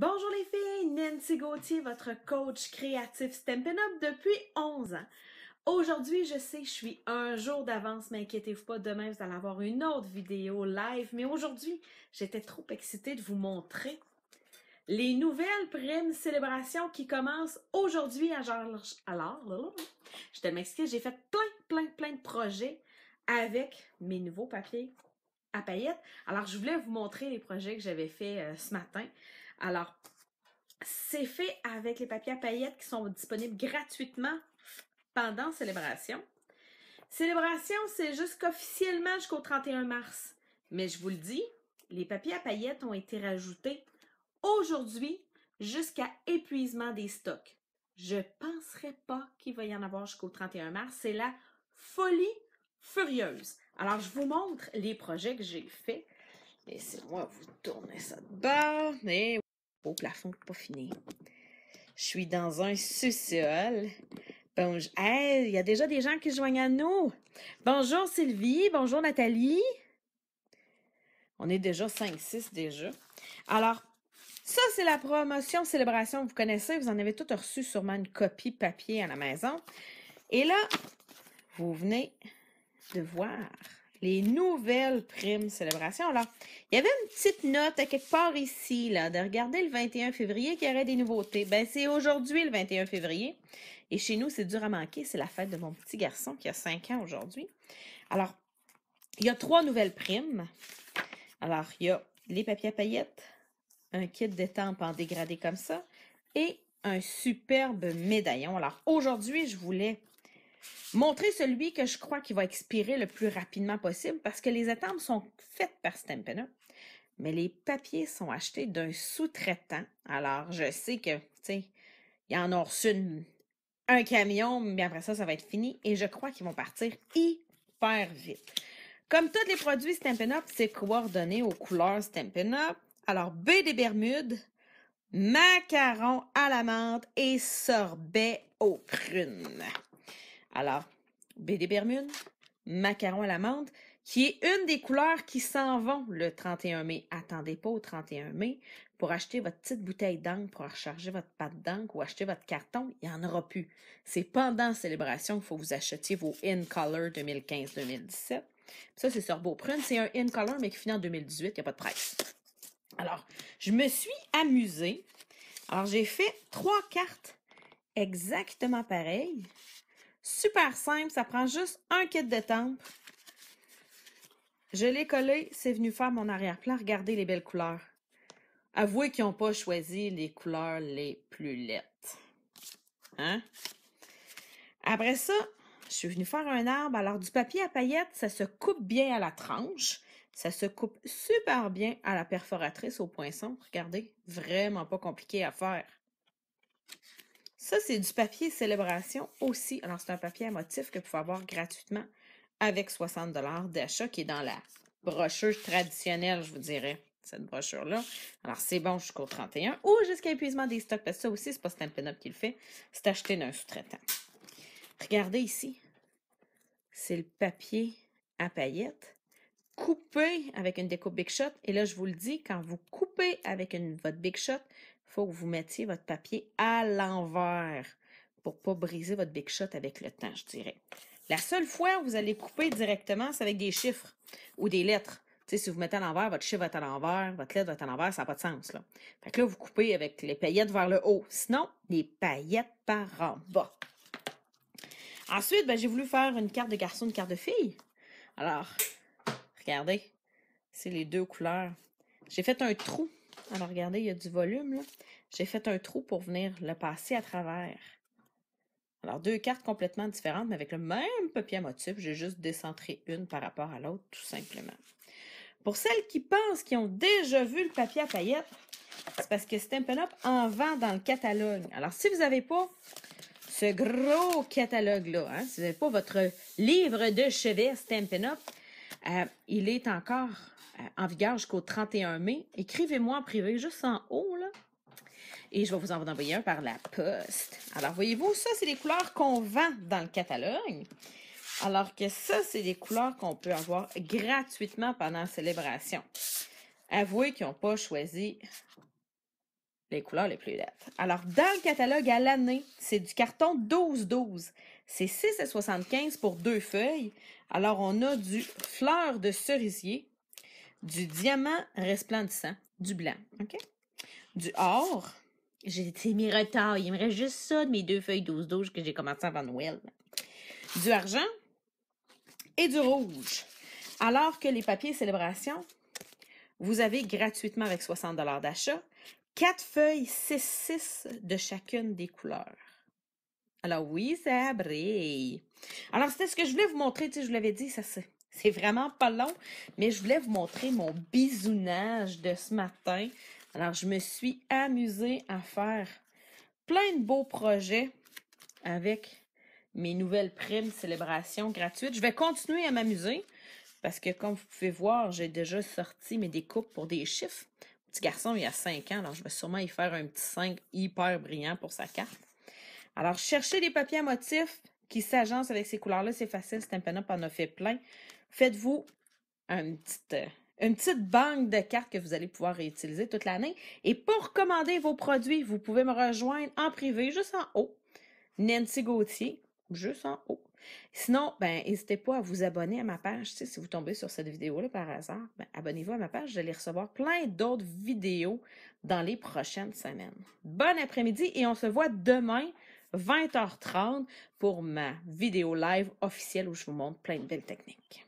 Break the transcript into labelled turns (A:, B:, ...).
A: Bonjour les filles, Nancy Gauthier, votre coach créatif Stampin' Up depuis 11 ans. Aujourd'hui, je sais, je suis un jour d'avance, mais inquiétez-vous pas, demain vous allez avoir une autre vidéo live, mais aujourd'hui, j'étais trop excitée de vous montrer les nouvelles primes célébrations qui commencent aujourd'hui à Georges Alors, je te j'ai fait plein, plein, plein de projets avec mes nouveaux papiers à paillettes. Alors, je voulais vous montrer les projets que j'avais fait euh, ce matin. Alors, c'est fait avec les papiers à paillettes qui sont disponibles gratuitement pendant Célébration. Célébration, c'est jusqu'officiellement jusqu'au 31 mars. Mais je vous le dis, les papiers à paillettes ont été rajoutés aujourd'hui jusqu'à épuisement des stocks. Je ne penserai pas qu'il va y en avoir jusqu'au 31 mars. C'est la folie furieuse. Alors, je vous montre les projets que j'ai faits. Laissez-moi vous tourner ça de bord. Au plafond pas fini. Je suis dans un social. Bonjour. il y a déjà des gens qui se joignent à nous. Bonjour Sylvie, bonjour Nathalie. On est déjà 5-6 déjà. Alors, ça, c'est la promotion célébration. Vous connaissez, vous en avez toutes reçu sûrement une copie papier à la maison. Et là, vous venez de voir les nouvelles primes célébrations. Alors, il y avait une petite note à quelque part ici, là, de regarder le 21 février qu'il y aurait des nouveautés. Ben, c'est aujourd'hui le 21 février. Et chez nous, c'est dur à manquer. C'est la fête de mon petit garçon qui a 5 ans aujourd'hui. Alors, il y a trois nouvelles primes. Alors, il y a les papiers à paillettes, un kit d'étampe en dégradé comme ça, et un superbe médaillon. Alors, aujourd'hui, je voulais montrer celui que je crois qui va expirer le plus rapidement possible parce que les étampes sont faites par Stampin' mais les papiers sont achetés d'un sous-traitant. Alors, je sais que, tu sais, y en ont reçu un camion, mais après ça, ça va être fini et je crois qu'ils vont partir hyper vite. Comme tous les produits Stampin' Up, c'est coordonné aux couleurs Stampin' Up. Alors, B des Bermudes, macaron à la menthe et sorbet aux prunes. Alors, BD Bermude, macaron à l'amande, qui est une des couleurs qui s'en vont le 31 mai. Attendez pas au 31 mai pour acheter votre petite bouteille d'encre, pour recharger votre pâte d'encre ou acheter votre carton. Il n'y en aura plus. C'est pendant la célébration qu'il faut que vous achetiez vos In Color 2015-2017. Ça, c'est sur Beauprune. C'est un In Color, mais qui finit en 2018. Il n'y a pas de presse. Alors, je me suis amusée. Alors, j'ai fait trois cartes exactement pareilles. Super simple, ça prend juste un kit de tempe. Je l'ai collé, c'est venu faire mon arrière-plan. Regardez les belles couleurs. Avouez qu'ils n'ont pas choisi les couleurs les plus lettes. Hein? Après ça, je suis venue faire un arbre. Alors, du papier à paillettes, ça se coupe bien à la tranche. Ça se coupe super bien à la perforatrice au poinçon. Regardez, vraiment pas compliqué à faire. Ça, c'est du papier célébration aussi. Alors, c'est un papier à motif que vous pouvez avoir gratuitement avec 60 d'achat qui est dans la brochure traditionnelle, je vous dirais, cette brochure-là. Alors, c'est bon jusqu'au 31 ou jusqu'à épuisement des stocks. Parce que ça aussi, c'est pas Stampin' qui le fait. C'est acheté d'un sous-traitant. Regardez ici. C'est le papier à paillettes couper avec une découpe Big Shot, et là, je vous le dis, quand vous coupez avec votre Big Shot, il faut que vous mettiez votre papier à l'envers pour ne pas briser votre Big Shot avec le temps, je dirais. La seule fois où vous allez couper directement, c'est avec des chiffres ou des lettres. Tu si vous mettez à l'envers, votre chiffre va à l'envers, votre lettre va être à l'envers, ça n'a pas de sens. Là. Fait que là, vous coupez avec les paillettes vers le haut. Sinon, les paillettes par en bas. Ensuite, ben, j'ai voulu faire une carte de garçon, une carte de fille. Alors, Regardez, c'est les deux couleurs. J'ai fait un trou. Alors, regardez, il y a du volume. là. J'ai fait un trou pour venir le passer à travers. Alors, deux cartes complètement différentes, mais avec le même papier à motif. J'ai juste décentré une par rapport à l'autre, tout simplement. Pour celles qui pensent qu'ils ont déjà vu le papier à paillettes, c'est parce que Stampin' Up en vend dans le catalogue. Alors, si vous n'avez pas ce gros catalogue-là, hein, si vous n'avez pas votre livre de chevet Stampin' Up, euh, il est encore euh, en vigueur jusqu'au 31 mai. Écrivez-moi en privé, juste en haut, là. Et je vais vous en envoyer un par la poste. Alors, voyez-vous, ça, c'est les couleurs qu'on vend dans le catalogue. Alors que ça, c'est des couleurs qu'on peut avoir gratuitement pendant la célébration. Avouez qu'ils n'ont pas choisi les couleurs les plus lettres. Alors, dans le catalogue à l'année, c'est du carton 12-12 c'est 6 75 pour deux feuilles. Alors, on a du fleur de cerisier, du diamant resplendissant, du blanc, OK? Du or. J'ai mis retard. Il me reste juste ça de mes deux feuilles 12-12 que j'ai commencé avant Noël. Du argent et du rouge. Alors que les papiers célébration, vous avez gratuitement avec 60 d'achat, quatre feuilles 6-6 de chacune des couleurs. Alors oui, c'est abri. Alors c'était ce que je voulais vous montrer, tu je vous l'avais dit, ça c'est vraiment pas long, mais je voulais vous montrer mon bisounage de ce matin. Alors je me suis amusée à faire plein de beaux projets avec mes nouvelles primes célébrations gratuites. Je vais continuer à m'amuser parce que comme vous pouvez voir, j'ai déjà sorti mes découpes pour des chiffres. Mon petit garçon, il y a 5 ans, alors je vais sûrement y faire un petit 5 hyper brillant pour sa carte. Alors, cherchez des papiers à motifs qui s'agencent avec ces couleurs-là. C'est facile, Stampin' Up en a fait plein. Faites-vous une petite, euh, une petite banque de cartes que vous allez pouvoir réutiliser toute l'année. Et pour commander vos produits, vous pouvez me rejoindre en privé, juste en haut. Nancy Gauthier, juste en haut. Sinon, ben, n'hésitez pas à vous abonner à ma page. si vous tombez sur cette vidéo-là par hasard, ben, abonnez-vous à ma page. Vous allez recevoir plein d'autres vidéos dans les prochaines semaines. Bon après-midi et on se voit demain 20h30 pour ma vidéo live officielle où je vous montre plein de belles techniques.